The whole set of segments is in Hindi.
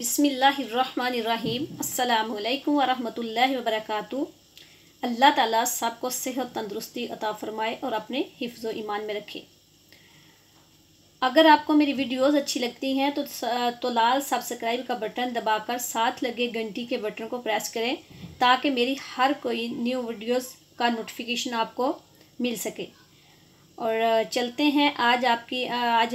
बिसमीम् अल्लाम वरहमल वबरक अल्लाह ताला सबको सेहत तंदरुस्ती अता फ़रमाए और अपने हिफ्ज़ ईमान में रखे अगर आपको मेरी वीडियोस अच्छी लगती हैं तो तो लाल सब्सक्राइब का बटन दबाकर साथ लगे घंटी के बटन को प्रेस करें ताकि मेरी हर कोई न्यू वीडियोस का नोटिफिकेशन आपको मिल सके और चलते हैं आज आपकी आज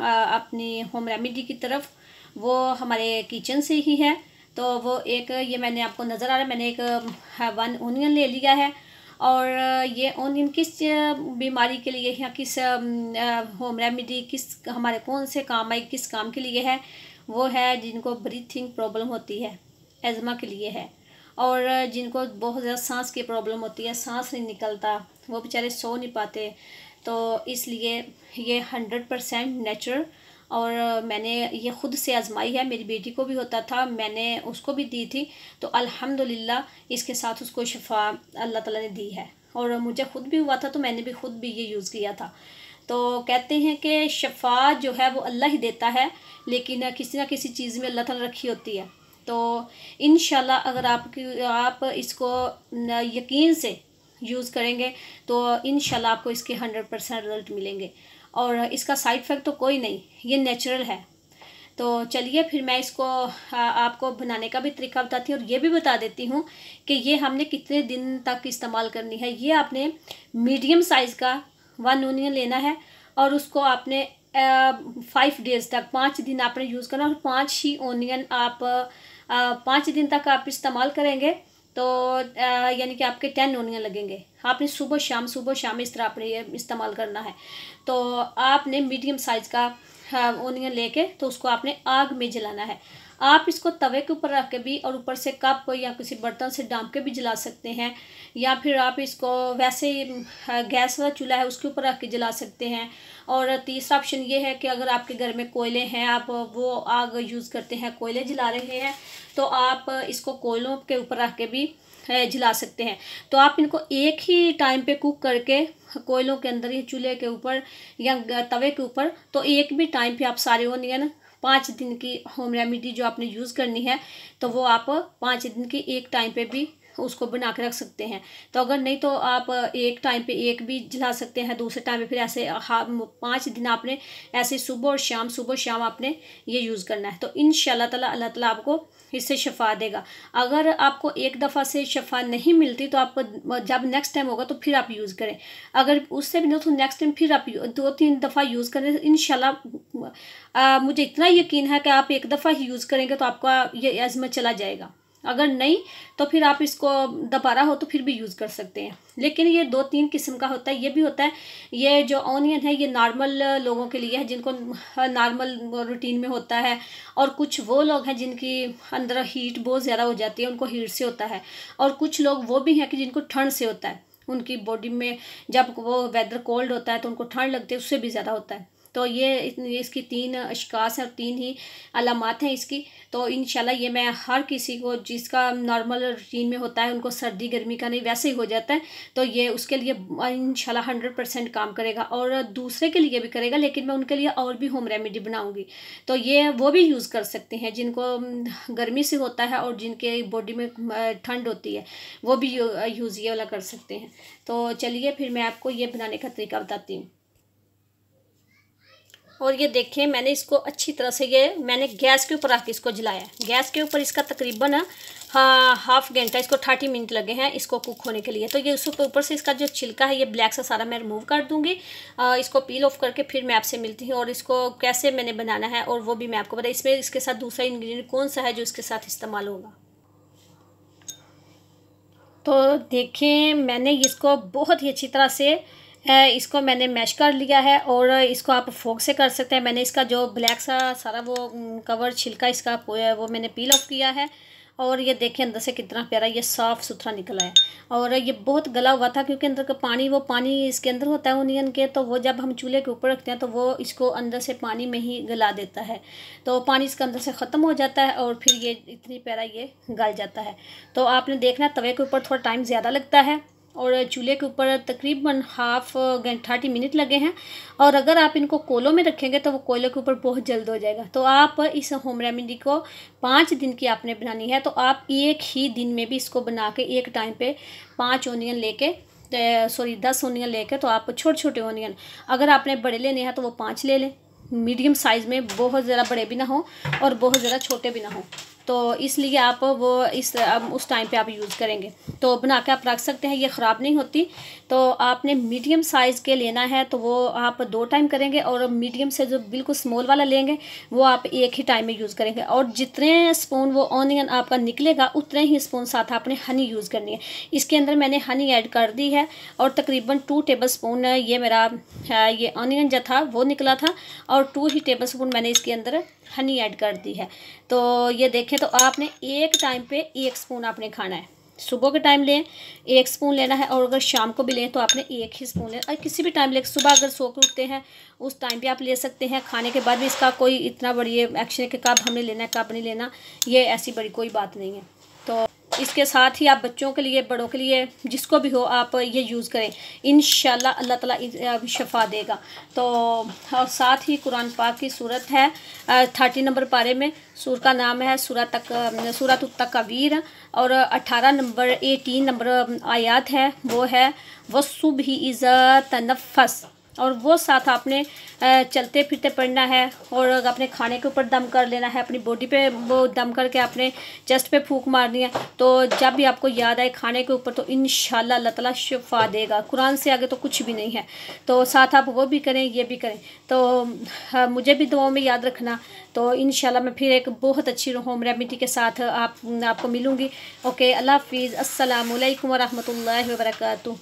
अपनी होम रेमिडी की तरफ वो हमारे किचन से ही है तो वो एक ये मैंने आपको नज़र आ रहा है मैंने एक वन हाँ, ओनियन ले लिया है और ये ओनियन किस बीमारी के लिए या किस होम रेमेडी किस हमारे कौन से काम आए किस काम के लिए है वो है जिनको ब्रीथिंग प्रॉब्लम होती है एजमा के लिए है और जिनको बहुत ज़्यादा सांस की प्रॉब्लम होती है सांस नहीं निकलता वो बेचारे सो नहीं पाते तो इसलिए ये हंड्रेड परसेंट नेचुरल और मैंने ये ख़ुद से आजमाई है मेरी बेटी को भी होता था मैंने उसको भी दी थी तो अल्हम्दुलिल्लाह इसके साथ उसको शफा अल्लाह ताला ने दी है और मुझे ख़ुद भी हुआ था तो मैंने भी ख़ुद भी ये यूज़ किया था तो कहते हैं कि शफा जो है वो अल्लाह ही देता है लेकिन किसी ना किसी चीज़ में अल्लाह ताला रखी होती है तो इन अगर आपकी आप इसको यकीन से यूज़ करेंगे तो इन आपको इसके हंड्रेड परसेंट रिज़ल्ट मिलेंगे और इसका साइड इफ़ेक्ट तो कोई नहीं ये नेचुरल है तो चलिए फिर मैं इसको आपको बनाने का भी तरीका बताती हूँ और ये भी बता देती हूँ कि ये हमने कितने दिन तक इस्तेमाल करनी है ये आपने मीडियम साइज़ का वन ओनियन लेना है और उसको आपने फाइव डेज़ तक पाँच दिन आपने यूज़ करना और पाँच ही ओनियन आप पाँच दिन तक आप इस्तेमाल करेंगे तो यानी कि आपके टेन नोनियाँ लगेंगे आपने सुबह शाम सुबह शाम इस तरह आपने ये इस्तेमाल करना है तो आपने मीडियम साइज़ का ओनियन हाँ, लेके तो उसको आपने आग में जलाना है आप इसको तवे के ऊपर रख के भी और ऊपर से कप या किसी बर्तन से डांप के भी जला सकते हैं या फिर आप इसको वैसे हाँ, गैस वाला चूल्हा है उसके ऊपर रख के जला सकते हैं और तीसरा ऑप्शन ये है कि अगर आपके घर में कोयले हैं आप वो आग यूज़ करते हैं कोयले जला रहे हैं तो आप इसको कोयलों के ऊपर रख के भी जला सकते हैं तो आप इनको एक ही टाइम पे कुक करके कोयलों के अंदर या चूल्हे के ऊपर या तवे के ऊपर तो एक भी टाइम पे आप सारे ओनियन पाँच दिन की होम रेमिडी जो आपने यूज़ करनी है तो वो आप पाँच दिन की एक टाइम पे भी उसको बना के रख सकते हैं तो अगर नहीं तो आप एक टाइम पे एक भी जला सकते हैं दूसरे टाइम पे फिर ऐसे हाँ पाँच दिन आपने ऐसे सुबह और शाम सुबह शाम आपने ये यूज़ करना है तो इन तला अल्लाह तला आपको इससे शफा देगा अगर आपको एक दफ़ा से शफा नहीं मिलती तो आप जब नेक्स्ट टाइम होगा तो फिर आप यूज़ करें अगर उससे भी नहीं तो नेक्स्ट टाइम फिर आप दो तीन दफ़ा यूज़ करें इन मुझे इतना यकीन है कि आप एक दफ़ा ही यूज़ करेंगे तो आपका ये अजमत चला जाएगा अगर नहीं तो फिर आप इसको दोबारा हो तो फिर भी यूज़ कर सकते हैं लेकिन ये दो तीन किस्म का होता है ये भी होता है ये जो ऑनियन है ये नॉर्मल लोगों के लिए है जिनको नॉर्मल रूटीन में होता है और कुछ वो लोग हैं जिनकी अंदर हीट बहुत ज़्यादा हो जाती है उनको हीट से होता है और कुछ लोग वो भी हैं कि जिनको ठंड से होता है उनकी बॉडी में जब वो वेदर कोल्ड होता है तो उनको ठंड लगती है उससे भी ज़्यादा होता है तो ये इसकी तीन अशकास हैं और तीन ही अलामत हैं इसकी तो इन ये मैं हर किसी को जिसका नॉर्मल रूटीन में होता है उनको सर्दी गर्मी का नहीं वैसे ही हो जाता है तो ये उसके लिए इन हंड्रेड परसेंट काम करेगा और दूसरे के लिए भी करेगा लेकिन मैं उनके लिए और भी होम रेमेडी बनाऊँगी तो ये वो भी यूज़ कर सकते हैं जिनको गर्मी से होता है और जिनके बॉडी में ठंड होती है वो भी यूज़ ये वाला कर सकते हैं तो चलिए फिर मैं आपको ये बनाने का तरीका बताती हूँ और ये देखें मैंने इसको अच्छी तरह से ये मैंने गैस के ऊपर रख के इसको जलाया गैस के ऊपर इसका तकरीबन हाँ हाफ घंटा इसको थर्टी मिनट लगे हैं इसको कुक होने के लिए तो ये उसके ऊपर से इसका जो छिलका है ये ब्लैक सा सारा मैं रिमूव कर दूँगी इसको पील ऑफ करके फिर मैं आपसे मिलती हूँ और इसको कैसे मैंने बनाना है और वो भी मैं आपको बताया इसमें इसके साथ दूसरा इन्ग्रीडियंट कौन सा है जो इसके साथ इस्तेमाल होगा तो देखें मैंने इसको बहुत ही अच्छी तरह से इसको मैंने मैश कर लिया है और इसको आप फोक से कर सकते हैं मैंने इसका जो ब्लैक सा सारा वो कवर छिलका इसका वो मैंने पील ऑफ किया है और ये देखिए अंदर से कितना प्यारा ये साफ़ सुथरा निकला है और ये बहुत गला हुआ था क्योंकि अंदर का पानी वो पानी इसके अंदर होता है ओनियन के तो वो जब हम चूल्हे के ऊपर रखते हैं तो वो इसको अंदर से पानी में ही गला देता है तो पानी इसके अंदर से ख़त्म हो जाता है और फिर ये इतनी प्यारा ये गल जाता है तो आपने देखना तवे के ऊपर थोड़ा टाइम ज़्यादा लगता है और चूल्हे के ऊपर तकरीबन हाफ थर्टी मिनट लगे हैं और अगर आप इनको कोलों में रखेंगे तो वो कोयले के ऊपर बहुत जल्द हो जाएगा तो आप इस होम रेमेडी को पाँच दिन की आपने बनानी है तो आप एक ही दिन में भी इसको बना के एक टाइम पे पाँच ओनियन लेके सॉरी दस ओनियन लेके तो आप छोटे छोटे ओनियन अगर आपने बड़े लेने हैं तो वो पाँच ले लें मीडियम साइज़ में बहुत ज़रा बड़े भी ना हों और बहुत ज़रा छोटे भी ना हों तो इसलिए आप वो इस अब उस टाइम पे आप यूज़ करेंगे तो बना के आप रख सकते हैं ये ख़राब नहीं होती तो आपने मीडियम साइज़ के लेना है तो वो आप दो टाइम करेंगे और मीडियम से जो बिल्कुल स्मॉल वाला लेंगे वो आप एक ही टाइम में यूज़ करेंगे और जितने स्पून वो ऑनियन आपका निकलेगा उतने ही स्पून साथ आपने हनी यूज़ करनी है इसके अंदर मैंने हनी ऐड कर दी है और तकरीबन टू टेबल स्पून ये मेरा ये ऑनियन जो था वो निकला था और टू ही टेबल स्पून मैंने इसके अंदर हनी ऐड कर दी है तो ये देखें तो आपने एक टाइम पे एक स्पून आपने खाना है सुबह के टाइम लें एक स्पून लेना है और अगर शाम को भी लें तो आपने एक ही स्पून लेना और किसी भी टाइम लें सुबह अगर सो के उठते हैं उस टाइम पे आप ले सकते हैं खाने के बाद भी इसका कोई इतना बड़ी एक्शन है कि कब हमने लेना है कब नहीं लेना ये ऐसी बड़ी कोई बात नहीं है तो इसके साथ ही आप बच्चों के लिए बड़ों के लिए जिसको भी हो आप ये यूज़ करें इन अल्लाह ताला शफा देगा तो और साथ ही कुरान पाक की सूरत है थर्टी नंबर पारे में सूर का नाम है सूरत तक तक कबीर और अठारह नंबर एटीन नंबर आयात है वो है वसुब ही इज़ा तनफ़स और वो साथ आपने चलते फिरते पड़ना है और अपने खाने के ऊपर दम कर लेना है अपनी बॉडी पे वो दम करके अपने चेस्ट पे फूक मारनी है तो जब भी आपको याद आए खाने के ऊपर तो इन शाला तला शफा देगा कुरान से आगे तो कुछ भी नहीं है तो साथ आप वो भी करें ये भी करें तो मुझे भी दुआओं में याद रखना तो इन मैं फिर एक बहुत अच्छी होम रेमिडी के साथ आप आपको मिलूँगी ओके अल्लाह हाफिज़ असलकम वरहमल वर्का